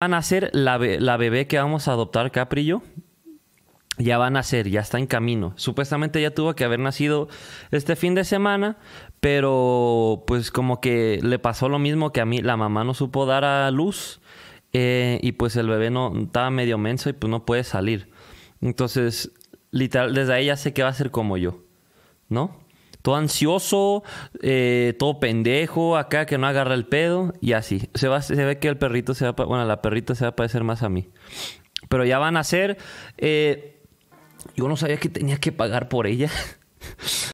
van a ser la, la bebé que vamos a adoptar, Capri y yo. Ya van a ser, ya está en camino. Supuestamente ya tuvo que haber nacido este fin de semana, pero pues como que le pasó lo mismo que a mí. La mamá no supo dar a luz eh, y pues el bebé no estaba medio menso y pues no puede salir. Entonces, literal, desde ahí ya sé que va a ser como yo, ¿no? todo ansioso, eh, todo pendejo, acá que no agarra el pedo y así. Se, va, se ve que el perrito se va, a, bueno, la perrita se va a parecer más a mí. Pero ya van a ser, eh, yo no sabía que tenía que pagar por ella.